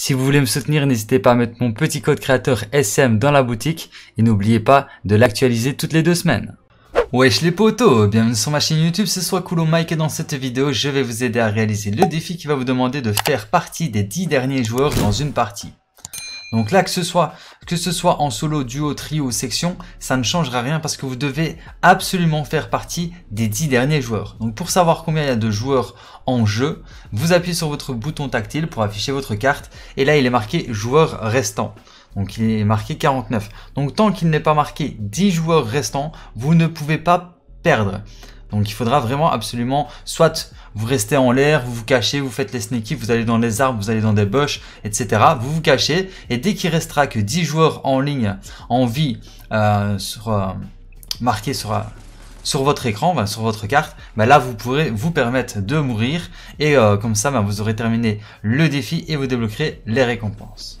Si vous voulez me soutenir, n'hésitez pas à mettre mon petit code créateur SM dans la boutique et n'oubliez pas de l'actualiser toutes les deux semaines. Wesh les potos, bienvenue sur ma chaîne YouTube, ce soit Coolo Mike et dans cette vidéo je vais vous aider à réaliser le défi qui va vous demander de faire partie des 10 derniers joueurs dans une partie. Donc là, que ce soit, que ce soit en solo, duo, trio section, ça ne changera rien parce que vous devez absolument faire partie des 10 derniers joueurs. Donc pour savoir combien il y a de joueurs en jeu, vous appuyez sur votre bouton tactile pour afficher votre carte et là il est marqué joueur restant. Donc il est marqué 49. Donc tant qu'il n'est pas marqué 10 joueurs restants, vous ne pouvez pas perdre. Donc il faudra vraiment absolument, soit vous restez en l'air, vous vous cachez, vous faites les sneaky, vous allez dans les arbres, vous allez dans des bushs, etc. Vous vous cachez et dès qu'il restera que 10 joueurs en ligne, en vie, euh, sur, euh, marqués euh, sur, votre écran, bah, sur votre carte, bah, là vous pourrez vous permettre de mourir et euh, comme ça bah, vous aurez terminé le défi et vous débloquerez les récompenses.